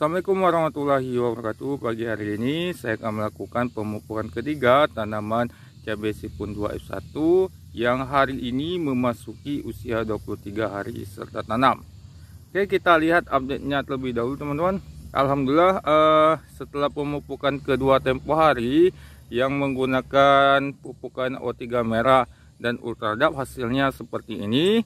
Assalamualaikum warahmatullahi wabarakatuh Pagi hari ini saya akan melakukan pemupukan ketiga tanaman cabai sipun 2F1 Yang hari ini memasuki usia 23 hari serta tanam Oke kita lihat update-nya terlebih dahulu teman-teman Alhamdulillah eh, setelah pemupukan kedua tempo hari Yang menggunakan pupukan O3 merah dan ultradap hasilnya seperti ini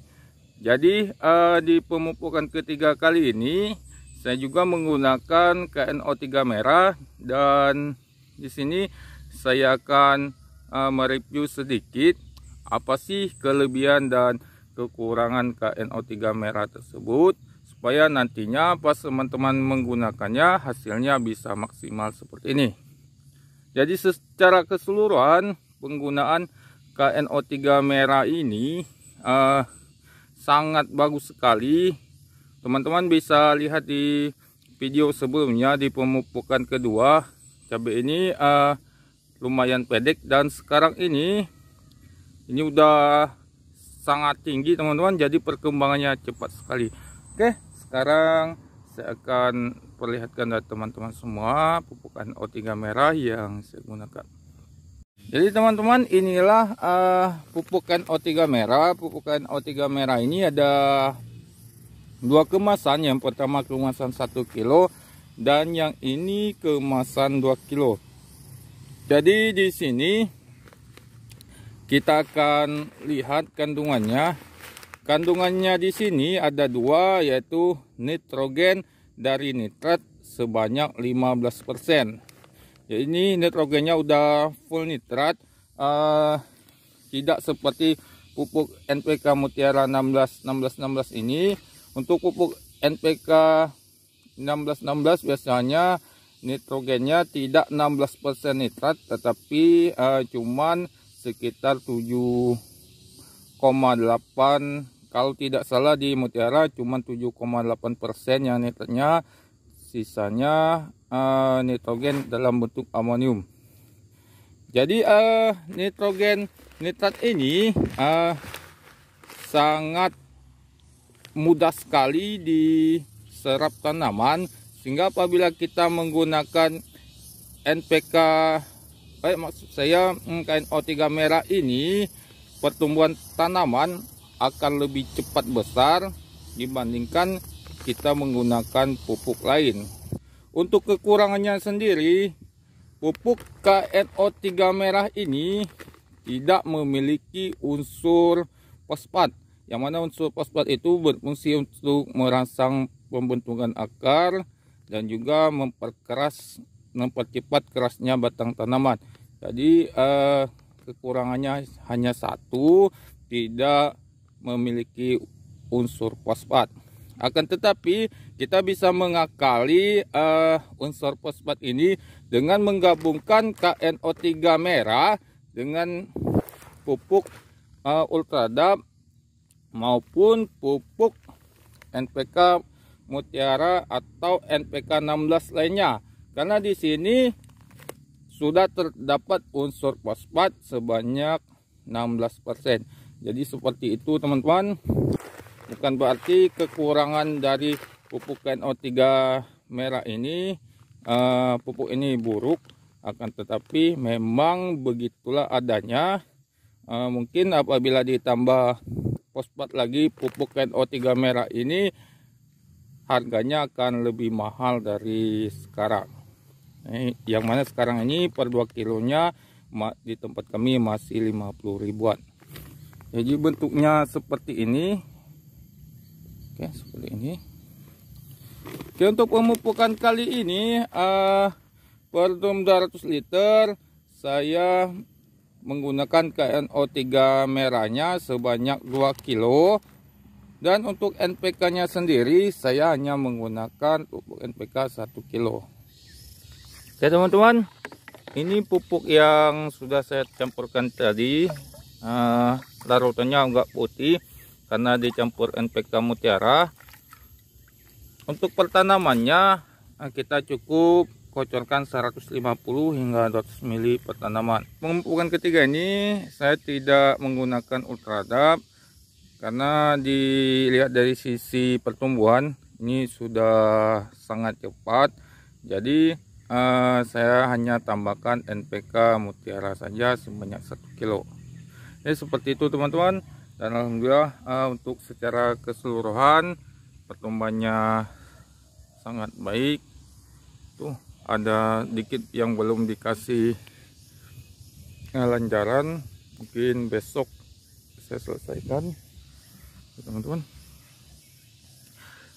Jadi uh, di pemupukan ketiga kali ini saya juga menggunakan KNO3 merah dan di sini saya akan uh, mereview sedikit apa sih kelebihan dan kekurangan KNO3 merah tersebut supaya nantinya pas teman-teman menggunakannya hasilnya bisa maksimal seperti ini. Jadi secara keseluruhan penggunaan KNO3 merah ini uh, sangat bagus sekali teman-teman bisa lihat di video sebelumnya di pemupukan kedua cabai ini uh, lumayan pendek dan sekarang ini ini udah sangat tinggi teman-teman jadi perkembangannya cepat sekali oke sekarang saya akan perlihatkan dari teman-teman semua pupukan O3 merah yang saya gunakan jadi teman-teman inilah uh, pupukan O3 merah pupukan O3 merah ini ada dua kemasan yang pertama kemasan 1 kilo dan yang ini kemasan 2 kilo jadi di sini kita akan lihat kandungannya kandungannya di sini ada dua yaitu nitrogen dari nitrat sebanyak 15% ya ini nitrogennya udah full nitrat uh, tidak seperti pupuk NPK mutiara 16 16 16 ini untuk pupuk NPK 1616 biasanya nitrogennya tidak 16% nitrat tetapi uh, cuman sekitar 7,8 kalau tidak salah di mutiara cuman 7,8% yang nitratnya sisanya uh, nitrogen dalam bentuk amonium jadi uh, nitrogen nitrat ini uh, sangat mudah sekali diserap tanaman sehingga apabila kita menggunakan NPK eh, maksud saya hmm, KNO3 merah ini pertumbuhan tanaman akan lebih cepat besar dibandingkan kita menggunakan pupuk lain untuk kekurangannya sendiri pupuk KNO3 merah ini tidak memiliki unsur fosfat yang mana unsur fosfat itu berfungsi untuk merangsang pembentukan akar dan juga memperkeras mempercepat kerasnya batang tanaman jadi eh, kekurangannya hanya satu tidak memiliki unsur fosfat akan tetapi kita bisa mengakali uh, unsur fosfat ini dengan menggabungkan KNO3 merah dengan pupuk uh, ultradap maupun pupuk NPK mutiara atau NPK 16 lainnya karena di sini sudah terdapat unsur fosfat sebanyak 16%. Jadi seperti itu teman-teman. Bukan berarti kekurangan dari pupuk NO3 merah ini uh, pupuk ini buruk akan tetapi memang begitulah adanya. Uh, mungkin apabila ditambah fosfat lagi pupuk NO3 merah ini harganya akan lebih mahal dari sekarang ini, yang mana sekarang ini per 2 kilonya di tempat kami masih 50 ribuan jadi bentuknya seperti ini oke seperti ini oke untuk pemupukan kali ini uh, per 200 liter saya menggunakan KNO3 merahnya sebanyak 2 kilo dan untuk NPK nya sendiri saya hanya menggunakan pupuk NPK 1 kilo oke teman-teman ini pupuk yang sudah saya campurkan tadi uh, larutannya agak putih karena dicampur NPK mutiara untuk pertanamannya ah, kita cukup kocorkan 150 hingga 200 mili per tanaman pengumpukan ketiga ini saya tidak menggunakan ultradap karena dilihat dari sisi pertumbuhan ini sudah sangat cepat jadi eh, saya hanya tambahkan NPK mutiara saja sebanyak 1 kilo Ini seperti itu teman-teman dan Alhamdulillah eh, untuk secara keseluruhan pertumbuhannya sangat baik tuh ada dikit yang belum dikasih eh, lanjaran mungkin besok saya selesaikan teman-teman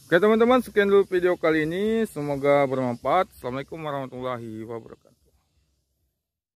oke teman-teman sekian dulu video kali ini semoga bermanfaat assalamualaikum warahmatullahi wabarakatuh